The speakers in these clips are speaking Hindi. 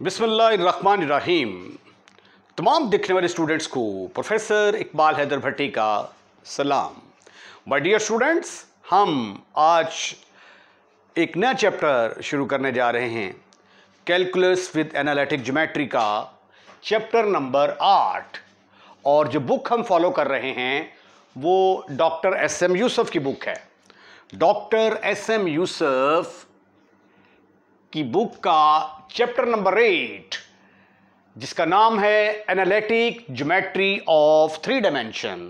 बिसमीम तमाम देखने वाले स्टूडेंट्स को प्रोफेसर इकबाल हैदर भट्टी का सलाम माय डियर स्टूडेंट्स हम आज एक नया चैप्टर शुरू करने जा रहे हैं कैलकुलस विद एनालिटिक ज्योमेट्री का चैप्टर नंबर आठ और जो बुक हम फॉलो कर रहे हैं वो डॉक्टर एस एम यूसुफ की बुक है डॉक्टर एस एम यूसुफ की बुक का चैप्टर नंबर एट जिसका नाम है analytic geometry of three dimension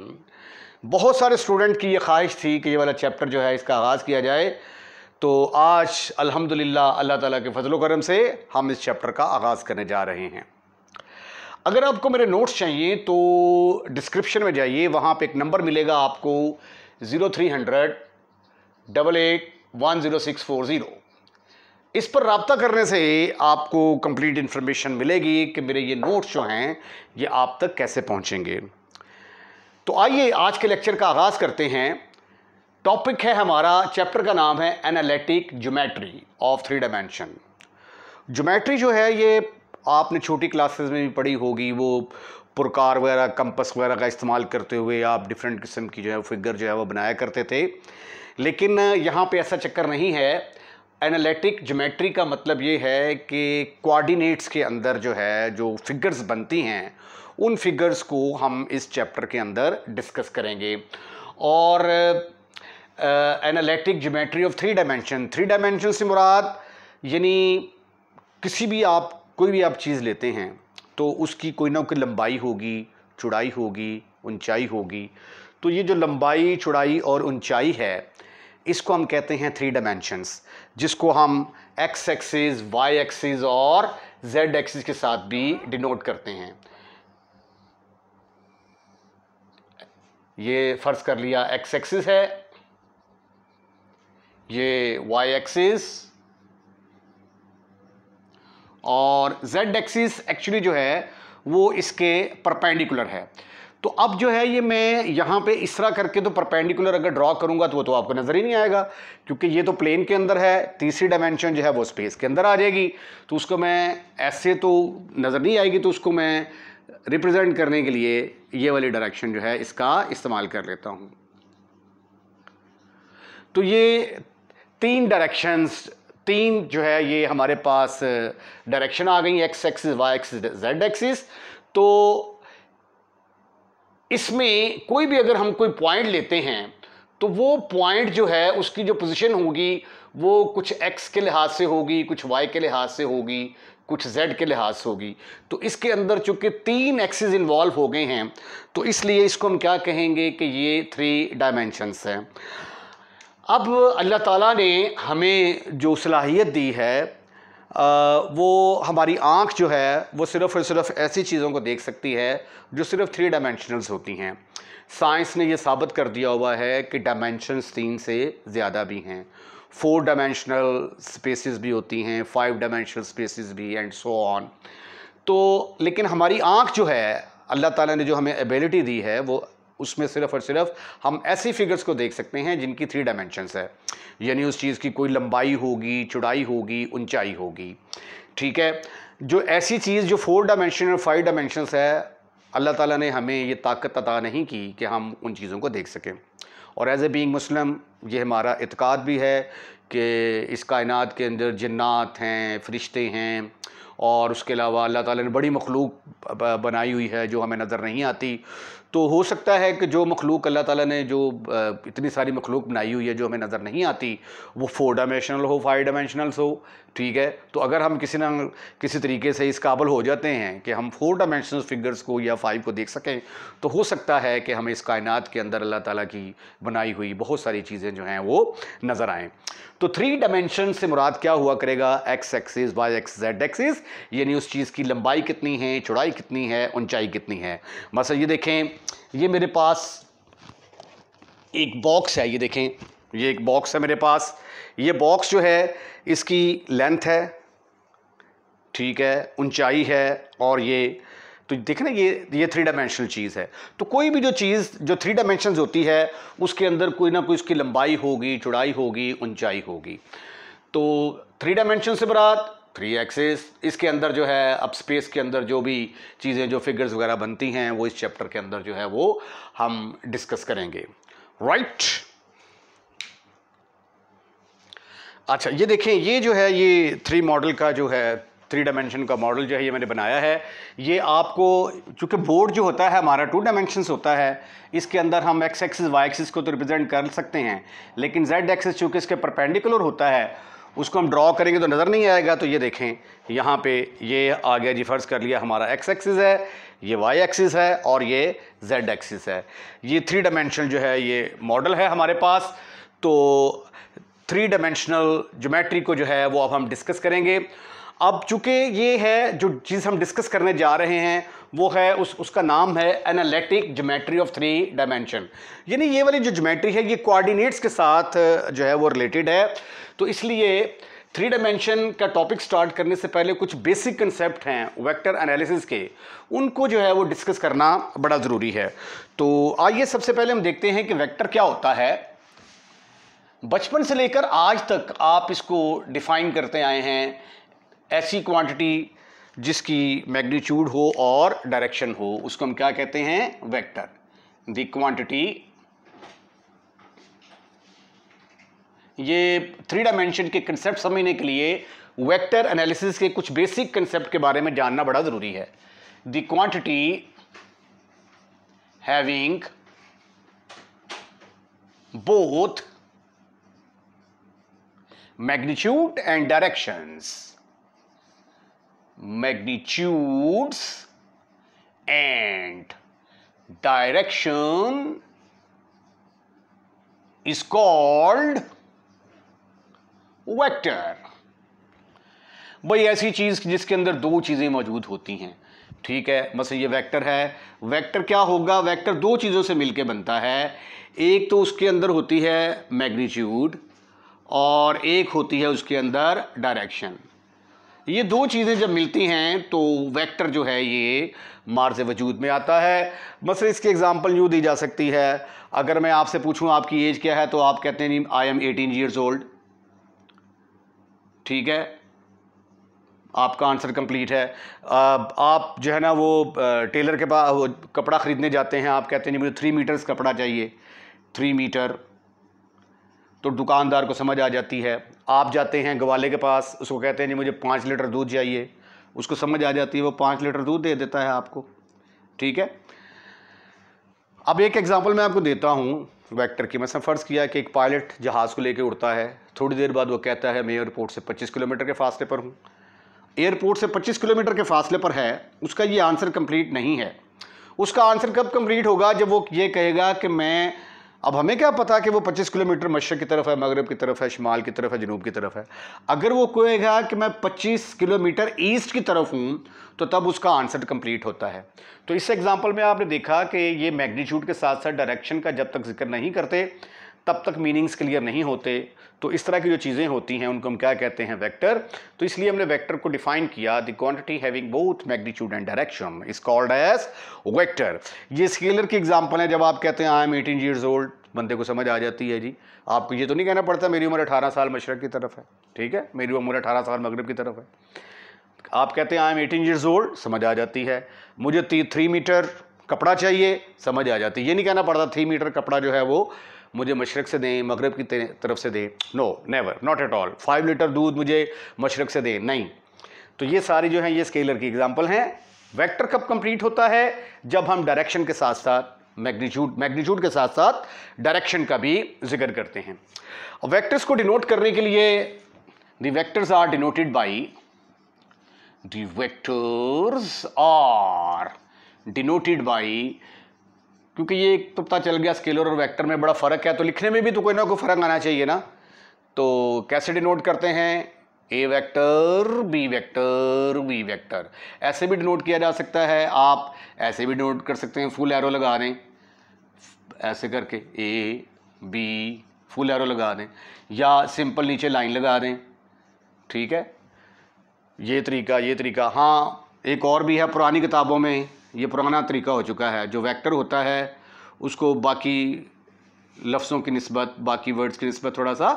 बहुत सारे स्टूडेंट की ये ख्वाहिश थी कि ये वाला चैप्टर जो है इसका आगाज़ किया जाए तो आज अल्हम्दुलिल्लाह अल्लाह ताला के फजलो करम से हम इस चैप्टर का आगाज़ करने जा रहे हैं अगर आपको मेरे नोट्स चाहिए तो डिस्क्रिप्शन में जाइए वहाँ पे एक नंबर मिलेगा आपको zero three hundred double eight one zero six four zero इस पर रबता करने से आपको कंप्लीट इन्फॉर्मेशन मिलेगी कि मेरे ये नोट्स जो हैं ये आप तक कैसे पहुँचेंगे तो आइए आज के लेक्चर का आगाज़ करते हैं टॉपिक है हमारा चैप्टर का नाम है analytic geometry of three dimension geometry जो है ये आपने छोटी क्लासेस में भी पढ़ी होगी वो पुरकार वगैरह कंपस वगैरह का इस्तेमाल करते हुए आप डिफरेंट किस्म की जो है फिगर जो है वो बनाया करते थे लेकिन यहाँ पे ऐसा चक्कर नहीं है एनालिटिक जोमेट्री का मतलब ये है कि कोऑर्डिनेट्स के अंदर जो है जो फिगर्स बनती हैं उन फिगर्स को हम इस चैप्टर के अंदर डिस्कस करेंगे और analytic geometry of three dimension three dimension से मुराद यानी किसी भी आप कोई भी आप चीज़ लेते हैं तो उसकी कोई ना कोई लंबाई होगी चौड़ाई होगी ऊंचाई होगी तो ये जो लंबाई चौड़ाई और ऊंचाई है इसको हम कहते हैं थ्री डायमेंशंस जिसको हम एक्स एक्सिस वाई एक्सिस और जेड एक्सिस के साथ भी डिनोट करते हैं ये फ़र्ज़ कर लिया एक्स एक्सिस है ये वाई एक्सिस और जेड एक्सिस एक्चुअली जो है वो इसके परपेंडिकुलर है तो अब जो है ये मैं यहाँ पे इस तरह करके तो परपेंडिकुलर अगर ड्रॉ करूँगा तो वो तो आपको नज़र ही नहीं आएगा क्योंकि ये तो प्लेन के अंदर है तीसरी डायमेंशन जो है वो स्पेस के अंदर आ जाएगी तो उसको मैं ऐसे तो नज़र नहीं आएगी तो उसको मैं रिप्रेजेंट करने के लिए ये वाली डायरेक्शन जो है इसका इस्तेमाल कर लेता हूँ तो ये तीन डायरेक्शंस तीन जो है ये हमारे पास डायरेक्शन आ गई X axis Y axis Z axis तो इसमें कोई भी अगर हम कोई पॉइंट लेते हैं तो वो पॉइंट जो है उसकी जो पोजीशन होगी वो कुछ एक्स के लिहाज से होगी कुछ वाई के लिहाज से होगी कुछ जेड के लिहाज से होगी तो इसके अंदर चूंकि तीन एक्सेज इन्वॉल्व हो गए हैं तो इसलिए इसको हम क्या कहेंगे कि ये थ्री डायमेंशनस हैं अब अल्लाह ताला ने हमें जो सलाहियत दी है वो हमारी आँख जो है वो सिर्फ़ और सिर्फ ऐसी चीज़ों को देख सकती है जो सिर्फ थ्री डायमेंशनल्स होती हैं साइंस ने ये साबित कर दिया हुआ है कि डायमेंशनस तीन से ज़्यादा भी हैं फोर डायमेंशनल स्पेसेस भी होती हैं फाइव डायमेंशनल स्पेसेस भी एंड सो ऑन तो लेकिन हमारी आँख जो है अल्लाह ताला ने जो हमें एबिलिटी दी है वो उसमें सिर्फ और सिर्फ हम ऐसी फिगर्स को देख सकते हैं जिनकी थ्री डायमेंशंस है यानी उस चीज़ की कोई लंबाई होगी चौड़ाई होगी ऊंचाई होगी ठीक है जो ऐसी चीज़ जो फोर डायमेंशन और फाइव डायमेंशंस है अल्लाह ताला ने हमें ये ताकत अता नहीं की कि हम उन चीज़ों को देख सकें और एज़ ए बींग मुस्लिम ये हमारा इतकाद भी है कि इस कायनात के अंदर जन्नात हैं फरिश्ते हैं और उसके अलावा अल्लाह ताला ने बड़ी मखलूक बनाई हुई है जो हमें नज़र नहीं आती तो हो सकता है कि जो मखलूक अल्लाह ताला ने जो इतनी सारी मखलूक बनाई हुई है जो हमें नज़र नहीं आती वो फोर डायमेंशनल हो फाइव डायमेंशनल हो ठीक है तो अगर हम किसी न किसी तरीके से इस काबल हो जाते हैं कि हम फोर डायमेंशनल फिगर्स को या फाइव को देख सकें तो हो सकता है कि हमें इस कायनात के अंदर अल्लाह ताला की बनाई हुई बहुत सारी चीज़ें जो हैं वो नज़र आएँ तो थ्री डायमेंशन से मुराद क्या हुआ करेगा X axis Y X Z axis चीज़ यानी उस चीज़ की लंबाई कितनी है चौड़ाई कितनी है ऊंचाई कितनी है मसल ये देखें ये मेरे पास एक बॉक्स है ये देखें ये एक बॉक्स है मेरे पास ये बॉक्स जो है इसकी लेंथ है ठीक है ऊंचाई है और ये तो देखें ना ये ये थ्री डायमेंशनल चीज़ है तो कोई भी जो चीज़ जो थ्री डायमेंशन होती है उसके अंदर कोई ना कोई उसकी लंबाई होगी चौड़ाई होगी ऊंचाई होगी तो थ्री डायमेंशन से बरात थ्री एक्सेस इसके अंदर जो है अब स्पेस के अंदर जो भी चीज़ें जो फिगर्स वगैरह बनती हैं वो इस चैप्टर के अंदर जो है वो हम डिस्कस करेंगे राइट right. अच्छा ये देखें ये जो है ये थ्री मॉडल का जो है थ्री डायमेंशन का मॉडल जो है ये मैंने बनाया है ये आपको चूंकि बोर्ड जो होता है हमारा टू डायमेंशन होता है इसके अंदर हम एक्स एक्सिस वाई एक्सिस को तो रिप्रेजेंट कर सकते हैं लेकिन जेड एक्सिस चूंकि इसके परपेंडिकुलर होता है उसको हम ड्रॉ करेंगे तो नज़र नहीं आएगा तो ये देखें यहाँ पे ये आ गया जी फ़र्ज़ कर लिया हमारा एक्स एक्सिस है ये वाई एक्सिस है और ये जेड एक्सिस है ये थ्री डायमेंशनल जो है ये मॉडल है हमारे पास तो थ्री डायमेंशनल जोमेट्री को जो है वो अब हम डिस्कस करेंगे अब चूँकि ये है जो चीज़ हम डिस्कस करने जा रहे हैं वो है उस उसका नाम है analytic geometry of three dimension यानी ये वाली जो जोमेट्री है ये कोऑर्डिनेट्स के साथ जो है वो रिलेटेड है तो इसलिए थ्री डायमेंशन का टॉपिक स्टार्ट करने से पहले कुछ बेसिक कंसेप्ट हैं वेक्टर एनालिसिस के उनको जो है वो डिस्कस करना बड़ा ज़रूरी है तो आइए सबसे पहले हम देखते हैं कि वेक्टर क्या होता है बचपन से लेकर आज तक आप इसको डिफाइन करते आए हैं ऐसी क्वांटिटी जिसकी मैग्नीट्यूड हो और डायरेक्शन हो उसको हम क्या कहते हैं वेक्टर द क्वांटिटी ये थ्री डायमेंशन के कंसेप्ट समझने के लिए वेक्टर एनालिसिस के कुछ बेसिक कंसेप्ट के बारे में जानना बड़ा ज़रूरी है the quantity having both magnitude and directions magnitudes and direction is called vector भाई ऐसी चीज़ जिसके अंदर दो चीज़ें मौजूद होती हैं ठीक है बस ये वेक्टर है वेक्टर क्या होगा वेक्टर दो चीज़ों से मिलके बनता है एक तो उसके अंदर होती है मैग्नीट्यूड और एक होती है उसके अंदर डायरेक्शन ये दो चीज़ें जब मिलती हैं तो वेक्टर जो है ये मार्ज वजूद में आता है बस इसकी एग्जांपल यूँ दी जा सकती है अगर मैं आपसे पूछूं आपकी एज क्या है तो आप कहते हैं I am eighteen years old ठीक है आपका आंसर कंप्लीट है आप जो है ना वो टेलर के पास कपड़ा ख़रीदने जाते हैं आप कहते हैं मुझे थ्री मीटर्स कपड़ा चाहिए थ्री मीटर तो दुकानदार को समझ आ जाती है आप जाते हैं ग्वाले के पास उसको कहते हैं जी मुझे पाँच लीटर दूध चाहिए उसको समझ आ जाती है वो पाँच लीटर दूध दे देता है आपको ठीक है अब एक एग्ज़ाम्पल मैं आपको देता हूँ वेक्टर की मैंने फ़र्ज़ किया कि एक पायलट जहाज़ को लेकर उड़ता है थोड़ी देर बाद वो कहता है मैं एयरपोर्ट से 25 किलोमीटर के फासले पर हूँ एयरपोर्ट से 25 किलोमीटर के फासले पर है उसका ये आंसर कंप्लीट नहीं है उसका आंसर कब कंप्लीट होगा जब वो ये कहेगा कि मैं अब हमें क्या पता कि वो 25 किलोमीटर मशरक़ की तरफ है मगरब की तरफ है शुमाल की तरफ है जनूब की तरफ है अगर वो कहेगा कि मैं 25 किलोमीटर ईस्ट की तरफ हूँ तो तब उसका आंसर कंप्लीट होता है तो इस एग्ज़ाम्पल में आपने देखा कि ये मैग्नीट्यूड के साथ साथ डायरेक्शन का जब तक जिक्र नहीं करते तब तक मीनिंग्स क्लियर नहीं होते तो इस तरह की जो चीज़ें होती हैं उनको हम क्या कहते हैं वेक्टर तो इसलिए हमने वेक्टर को डिफाइन किया the quantity having both magnitude and direction is called as vector ये स्केलर की एग्जांपल है जब आप कहते हैं I am eighteen years old बंदे को समझ आ जाती है जी आपको ये तो नहीं कहना पड़ता मेरी उम्र अठारह साल मशरक की तरफ है ठीक है मेरी उम्र अठारह साल मगरब की तरफ है आप कहते हैं I am eighteen years old समझ आ जाती है मुझे थ्री मीटर कपड़ा चाहिए समझ आ जाती है ये नहीं कहना पड़ता थ्री मीटर कपड़ा जो है वो मुझे मशरक़ से दें मगरब की तरफ से दें no never not at all five litre दूध मुझे मशरक़ से दें नहीं तो ये सारी जो हैं ये स्केलर की एग्ज़ाम्पल हैं वेक्टर कब कंप्लीट होता है जब हम डायरेक्शन के साथ साथ मैग्नीट्यूड मैग्नीट्यूड के साथ साथ डायरेक्शन का भी जिक्र करते हैं वेक्टर्स को डिनोट करने के लिए the vectors are denoted by the vectors are denoted by क्योंकि ये एक तो पता चल गया स्केलर और वेक्टर में बड़ा फ़र्क है तो लिखने में भी तो कोई ना कोई फ़र्क आना चाहिए ना तो कैसे डिनोट करते हैं A vector B vector B vector ऐसे भी डिनोट किया जा सकता है आप ऐसे भी डिनोट कर सकते हैं फुल एरो लगा दें ऐसे करके ए बी फुल एरो लगा दें या सिंपल नीचे लाइन लगा दें ठीक है ये तरीका ये तरीका हाँ एक और भी है पुरानी किताबों में ये पुराना तरीका हो चुका है जो वैक्टर होता है उसको बाकी लफ्ज़ों की नस्बत बाकी वर्ड्स की नस्बत थोड़ा सा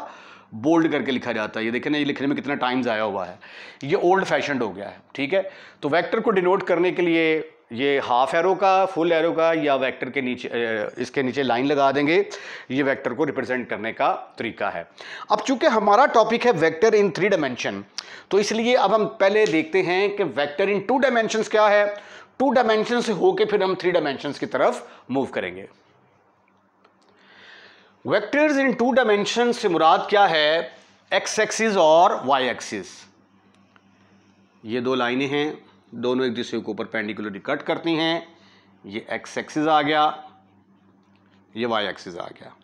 बोल्ड करके लिखा जाता है ये देखें ना ये लिखने में कितना टाइम ज़ाया हुआ है ये ओल्ड फैशनड हो गया है ठीक है तो वैक्टर को डिनोट करने के लिए ये हाफ एरो का फुल एरो का या वेक्टर के नीचे इसके नीचे लाइन लगा देंगे ये वेक्टर को रिप्रेजेंट करने का तरीका है अब चूंकि हमारा टॉपिक है वेक्टर इन थ्री डायमेंशन तो इसलिए अब हम पहले देखते हैं कि वेक्टर इन टू डायमेंशन क्या है टू डायमेंशन से होके फिर हम थ्री डायमेंशन की तरफ मूव करेंगे वेक्टर्स इन टू डायमेंशन से मुराद क्या है एक्स एक्सिस और वाई एक्सिस ये दो लाइनें हैं दोनों एक दूसरे के ऊपर पेंडिकुलरली कट करती हैं ये एक्स एक्सिस आ गया ये वाई एक्सिस आ गया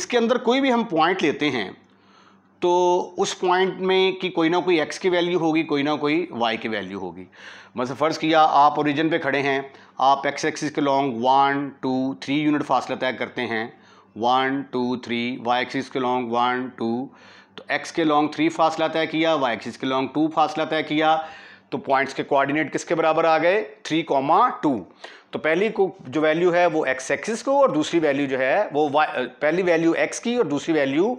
इसके अंदर कोई भी हम पॉइंट लेते हैं तो उस पॉइंट में कि कोई ना कोई एक्स की वैल्यू होगी कोई ना कोई वाई की वैल्यू होगी मतलब फ़र्ज़ किया आप ओरिजिन पे खड़े हैं आप एक्स एक्सिस के long one two three unit फासला तय करते हैं one two three Y axis के लॉन्ग वन टू तो एक्स के लॉन्ग थ्री फासला तय किया वाई एक्सिस के लॉन्ग टू फासला तय किया तो पॉइंट्स के कोऑर्डिनेट किसके बराबर आ गए थ्री कॉमा टू तो पहली को जो वैल्यू है वो एक्स एक्सिस को और दूसरी वैल्यू जो है वो वाई पहली वैल्यू एक्स की और दूसरी वैल्यू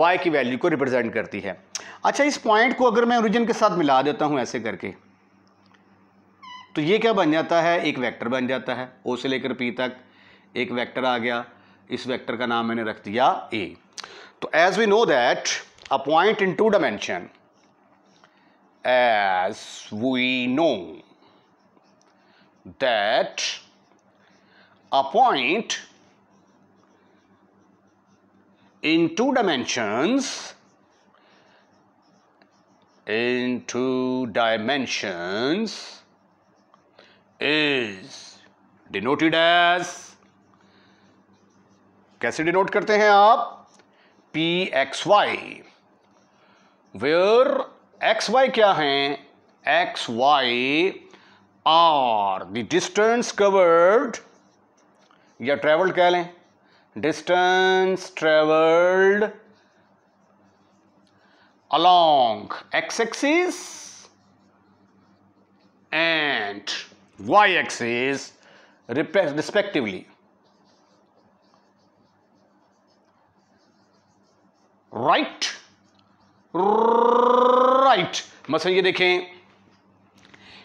वाई की वैल्यू को रिप्रेजेंट करती है अच्छा इस पॉइंट को अगर मैं ओरिजिन के साथ मिला देता हूँ ऐसे करके तो ये क्या बन जाता है एक वैक्टर बन जाता है ओ से लेकर पी तक एक वैक्टर आ गया इस वैक्टर का नाम मैंने रख दिया ए तो as we know that a point in two dimension as we know that a point in two dimensions in two dimensions is denoted as कैसे डिनोट करते हैं आप P X Y where X Y क्या है X Y are the distance covered या ट्रेवल्ड कह लें distance travelled along X axis and Y axis respectively right right मसल ये देखें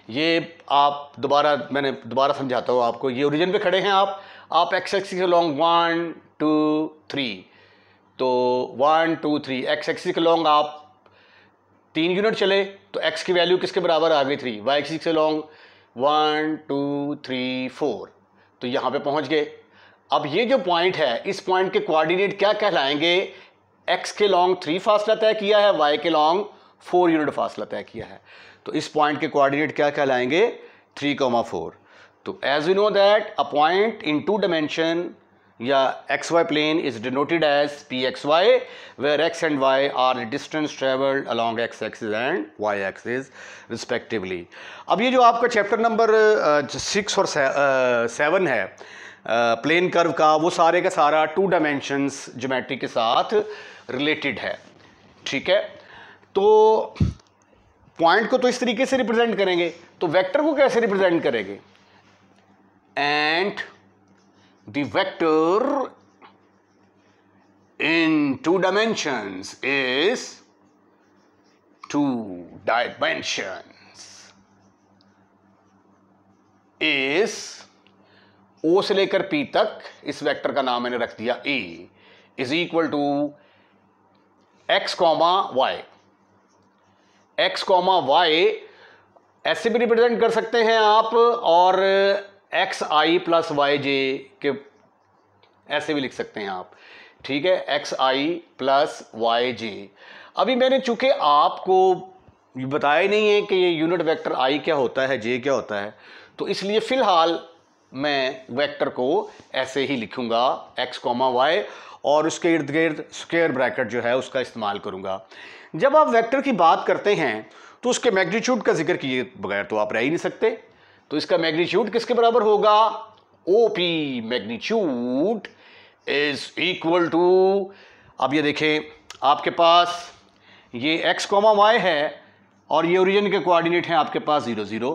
ये आप दोबारा मैंने दोबारा समझाता हूँ आपको ये ओरिजिन पे खड़े हैं आप आप एक्स एक्सिस के लॉन्ग वन टू थ्री तो one two three X axis के लॉन्ग आप तीन यूनिट चले तो एक्स की वैल्यू किसके बराबर आ गई थ्री वाई एक्सिस के long one two three four तो यहाँ पे पहुँच गए अब ये जो पॉइंट है इस पॉइंट के कोऑर्डिनेट क्या कहलाएंगे एक्स के लॉन्ग थ्री फासला तय किया है वाई के लॉन्ग फोर यूनिट फासला तय किया है तो इस पॉइंट के कोऑर्डिनेट क्या कहलाएंगे थ्री कॉमा फोर तो as you know that a point in two dimension या X Y plane is denoted as P X Y where X and Y are distance travelled along X axis and Y axis respectively अब ये जो आपका चैप्टर नंबर सिक्स और सेवन uh, है प्लेन uh, कर्व का वो सारे का सारा टू डायमेंशंस ज्योमेट्री के साथ रिलेटेड है ठीक है तो पॉइंट को तो इस तरीके से रिप्रेजेंट करेंगे तो वेक्टर को कैसे रिप्रेजेंट करेंगे and the vector in two dimensions is two dimensions is O से लेकर पी तक इस वेक्टर का नाम मैंने रख दिया A is equal to X comma Y X comma Y ऐसे भी रिप्रेजेंट कर सकते हैं आप और X I plus Y J के ऐसे भी लिख सकते हैं आप ठीक है X I plus Y J अभी मैंने चूंकि आपको बताया नहीं है कि ये यूनिट वेक्टर आई क्या होता है जे क्या होता है तो इसलिए फ़िलहाल मैं वेक्टर को ऐसे ही लिखूँगा एक्स कॉमा वाई और उसके इर्द गिर्द स्क्वेयर ब्रैकेट जो है उसका इस्तेमाल करूँगा जब आप वेक्टर की बात करते हैं तो उसके मैग्नीट्यूड का जिक्र किए बगैर तो आप रह ही नहीं सकते तो इसका मैग्नीट्यूड किसके बराबर होगा O P magnitude is equal to अब ये देखें आपके पास ये एक्स कॉमा वाई है और ये ओरिजिन के कोऑर्डिनेट हैं आपके पास ज़ीरो ज़ीरो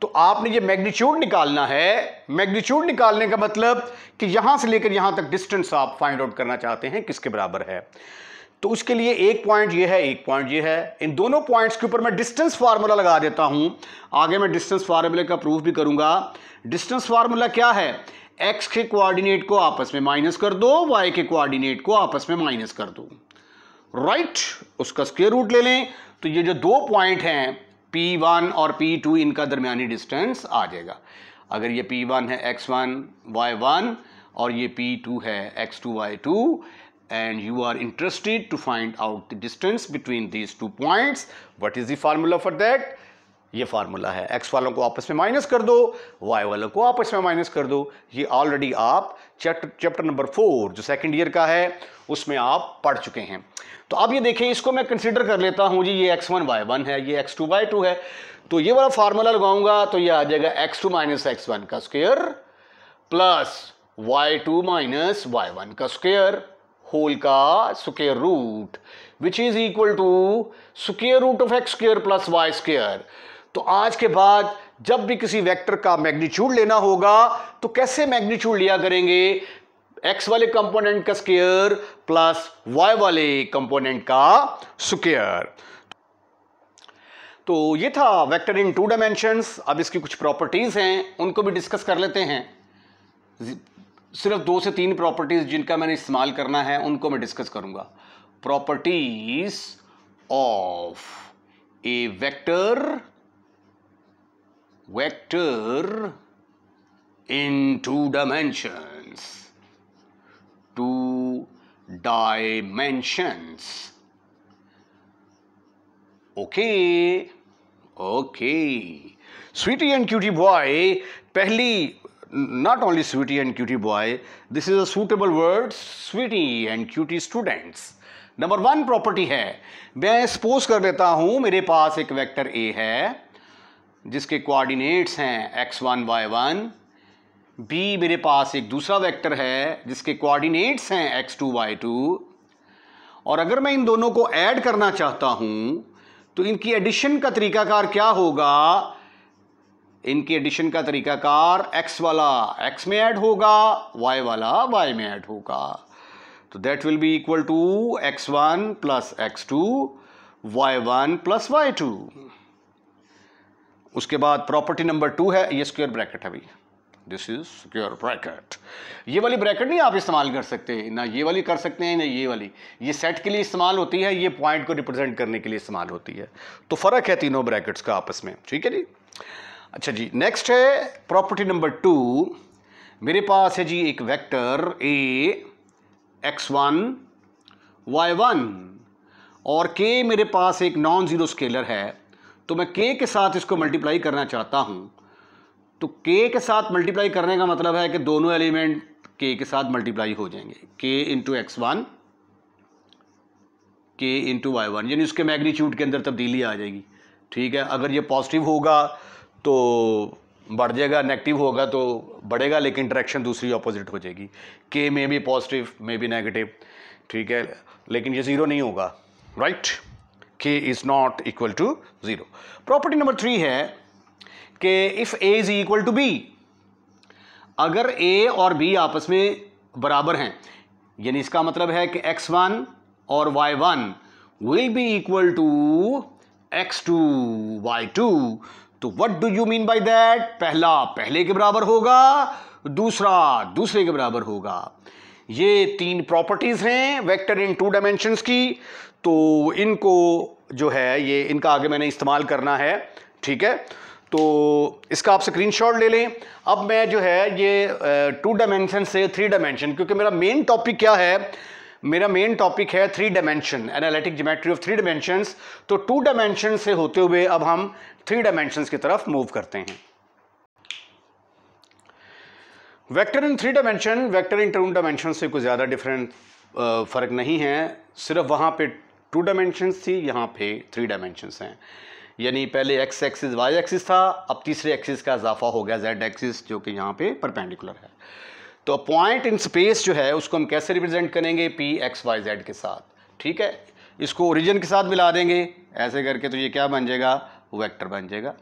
तो आपने ये मैग्नीट्यूड निकालना है मैग्नीट्यूड निकालने का मतलब कि यहां से लेकर यहां तक डिस्टेंस आप फाइंड आउट करना चाहते हैं किसके बराबर है तो उसके लिए एक पॉइंट ये है एक पॉइंट ये है इन दोनों पॉइंट्स के ऊपर मैं डिस्टेंस फार्मूला लगा देता हूँ आगे मैं डिस्टेंस फार्मूले का प्रूफ भी करूँगा डिस्टेंस फार्मूला क्या है एक्स के कोऑर्डिनेट को आपस में माइनस कर दो वाई के कोऑर्डिनेट को आपस में माइनस कर दो राइट right, उसका स्क्वेयर रूट ले लें तो ये जो दो पॉइंट हैं पी वन और पी टू इनका दरमियानी डिस्टेंस आ जाएगा अगर ये पी वन है एक्स वन वाई वन और ये पी टू है X two Y two and you are interested to find out the distance between these two points what is the formula for that ये फार्मूला है एक्स वालों को आपस में माइनस कर दो वाई वालों को आपस में माइनस कर दो ये ऑलरेडी आप चैप्टर नंबर फोर जो सेकंड ईयर का है उसमें आप पढ़ चुके हैं तो अब ये देखें इसको मैं कंसिडर कर लेता हूँ जी ये एक्स वन वाई वन है ये एक्स टू वाई टू है तो ये वाला फार्मूला लगाऊंगा तो ये आ जाएगा X two minus X one का square plus Y two minus Y one का स्क्वेयर होल का square root which is equal to square root of X square plus Y square तो आज के बाद जब भी किसी वेक्टर का मैग्नीट्यूड लेना होगा तो कैसे मैग्नीट्यूड लिया करेंगे एक्स वाले कंपोनेंट का स्क्र प्लस वाई वाले कंपोनेंट का स्क्र तो ये था वेक्टर इन टू डायमेंशंस अब इसकी कुछ प्रॉपर्टीज़ हैं उनको भी डिस्कस कर लेते हैं सिर्फ दो से तीन प्रॉपर्टीज़ जिनका मैंने इस्तेमाल करना है उनको मैं डिस्कस करूंगा properties of a vector vector in two dimensions two dimensions okay okay sweetie and cutie boy पहली not only sweetie and cutie boy, this is a suitable word sweetie and cutie students. Number one property है मैं सपोज कर देता हूँ मेरे पास एक वेक्टर ए है जिसके कोऑर्डिनेट्स हैं X one Y one B मेरे पास एक दूसरा वेक्टर है जिसके कोऑर्डिनेट्स हैं एक्स टू वाई टू और अगर मैं इन दोनों को ऐड करना चाहता हूँ तो इनकी एडिशन का तरीकाकार क्या होगा इनकी एडिशन का तरीका कार एक्स वाला एक्स में ऐड होगा वाई वाला वाई में ऐड होगा तो that will be equal to X one plus X two Y one plus Y two उसके बाद प्रॉपर्टी नंबर टू है ये स्क्वायर ब्रैकेट है भैया दिस इज स्क्योर ब्रैकेट ये वाली ब्रैकेट नहीं आप इस्तेमाल कर सकते ना ये वाली कर सकते हैं ना ये वाली ये सेट के लिए इस्तेमाल होती है ये पॉइंट को रिप्रेजेंट करने के लिए इस्तेमाल होती है तो फ़र्क है तीनों ब्रैकेट्स का आपस में ठीक है जी अच्छा जी नेक्स्ट है प्रॉपर्टी नंबर टू मेरे पास है जी एक vector A X one Y one और के मेरे पास एक नॉन ज़ीरो स्केलर है तो मैं के के साथ इसको मल्टीप्लाई करना चाहता हूँ तो के के साथ मल्टीप्लाई करने का मतलब है कि दोनों एलिमेंट के के साथ मल्टीप्लाई हो जाएंगे K into X one K into Y one यानी उसके मैग्नीट्यूड के अंदर तब्दीली आ जाएगी ठीक है अगर ये पॉजिटिव होगा तो बढ़ जाएगा नेगेटिव होगा तो बढ़ेगा लेकिन डायरेक्शन दूसरी ऑपोजिट हो जाएगी K may be positive may be negative ठीक है लेकिन ये ज़ीरो नहीं होगा right K is not equal to zero property number three है कि if A is equal to B अगर ए और बी आपस में बराबर हैं यानी इसका मतलब है कि एक्स वन और Y one will be equal to X two Y two तो what do you mean by that पहला पहले के बराबर होगा दूसरा दूसरे के बराबर होगा ये तीन प्रॉपर्टीज हैं वेक्टर इन टू डायमेंशंस की तो इनको जो है ये इनका आगे मैंने इस्तेमाल करना है ठीक है तो इसका आप स्क्रीनशॉट ले लें अब मैं जो है ये टू डायमेंशन से थ्री डायमेंशन क्योंकि मेरा मेन टॉपिक क्या है मेरा मेन टॉपिक है three dimension analytic geometry of three dimensions तो टू डायमेंशन से होते हुए अब हम थ्री डायमेंशंस की तरफ मूव करते हैं vector in three dimension vector in two dimension से कुछ ज़्यादा डिफरेंट फ़र्क नहीं है सिर्फ वहां पे टू डायमेंशंस थी यहां पे थ्री डायमेंशंस हैं यानी पहले एक्स एक्सिस वाई एक्सिस था अब तीसरे एक्सिस का इजाफा हो गया जेड एक्सिस जो कि यहाँ पे परपेंडिकुलर है तो पॉइंट इन स्पेस जो है उसको हम कैसे रिप्रेजेंट करेंगे पी एक्स वाई जेड के साथ ठीक है इसको ओरिजिन के साथ मिला देंगे ऐसे करके तो ये क्या बन जाएगा वेक्टर बन जाएगा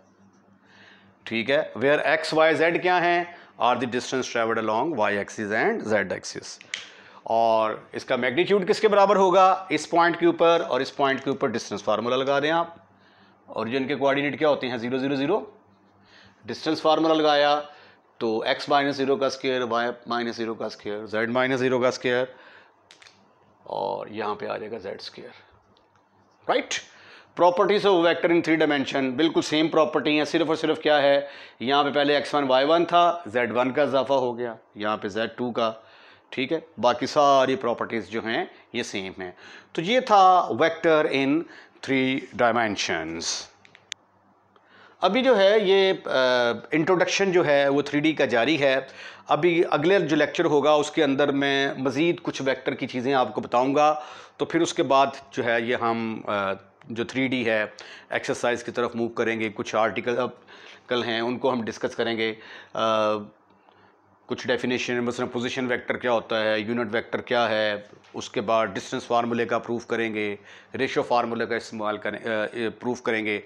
ठीक है वेयर एक्स वाई जेड क्या है are the distance travelled along Y axis and Z axis और इसका मैग्नीट्यूड किसके बराबर होगा इस पॉइंट के ऊपर और इस पॉइंट के ऊपर डिस्टेंस फार्मूला लगा दें आप जो के कोऑर्डिनेट क्या होते हैं zero zero zero distance formula लगाया तो एक्स माइनस जीरो का स्केयर वाई माइनस जीरो का स्केयर जेड माइनस जीरो का स्केयर और यहाँ पे आ जाएगा Z square right right? Properties of vector in three dimension बिल्कुल सेम प्रॉपर्टी है सिर्फ और सिर्फ क्या है यहाँ पे पहले एक्स वन वाई वन था जेड वन का इजाफा हो गया यहाँ पे जेड टू का ठीक है बाकी सारी प्रॉपर्टीज़ जो हैं ये सेम हैं तो ये था वेक्टर इन थ्री डायमेंशंस अभी जो है ये इंट्रोडक्शन जो है वो थ्री का जारी है अभी अगले जो लेक्चर होगा उसके अंदर मैं मज़ीद कुछ वेक्टर की चीज़ें आपको बताऊँगा तो फिर उसके बाद जो है ये हम आ, जो थ्री है एक्सरसाइज की तरफ मूव करेंगे कुछ आर्टिकल अब कल हैं उनको हम डिस्कस करेंगे आ, कुछ डेफिनेशन मसलन पोजीशन वेक्टर क्या होता है यूनिट वेक्टर क्या है उसके बाद डिस्टेंस फार्मूले का प्रूफ करेंगे रेशो फार्मूले का इस्तेमाल करें प्रूफ करेंगे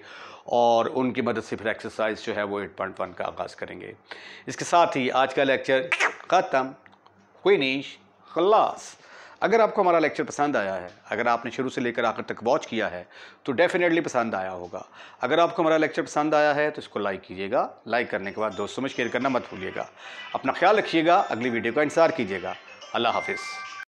और उनकी मदद से फिर एक्सरसाइज जो है वो एट पॉइंट वन का आगाज़ करेंगे इसके साथ ही आज का लेक्चर ख़त्म कोई नीश खलास अगर आपको हमारा लेक्चर पसंद आया है अगर आपने शुरू से लेकर आखिर तक वॉच किया है तो डेफिनेटली पसंद आया होगा अगर आपको हमारा लेक्चर पसंद आया है तो इसको लाइक कीजिएगा लाइक करने के बाद दोस्तों में शेयर करना मत भूलिएगा अपना ख्याल रखिएगा अगली वीडियो का इंतजार कीजिएगा अल्लाह हाफिज़